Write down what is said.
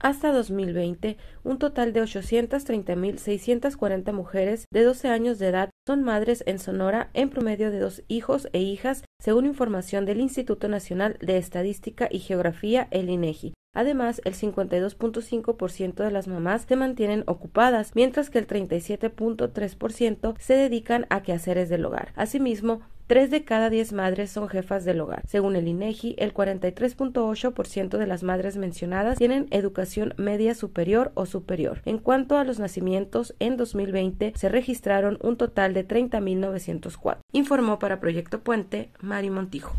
Hasta 2020, un total de 830.640 mujeres de 12 años de edad son madres en Sonora en promedio de dos hijos e hijas, según información del Instituto Nacional de Estadística y Geografía, el INEGI. E Además, el 52.5% de las mamás se mantienen ocupadas, mientras que el 37.3% se dedican a quehaceres del hogar. Asimismo, tres de cada diez madres son jefas del hogar. Según el INEGI, e el 43.8% de las madres mencionadas tienen educación media superior o superior. En cuanto a los nacimientos, en 2020 se registraron un total de 30.904. Informó para Proyecto Puente Mari Montijo.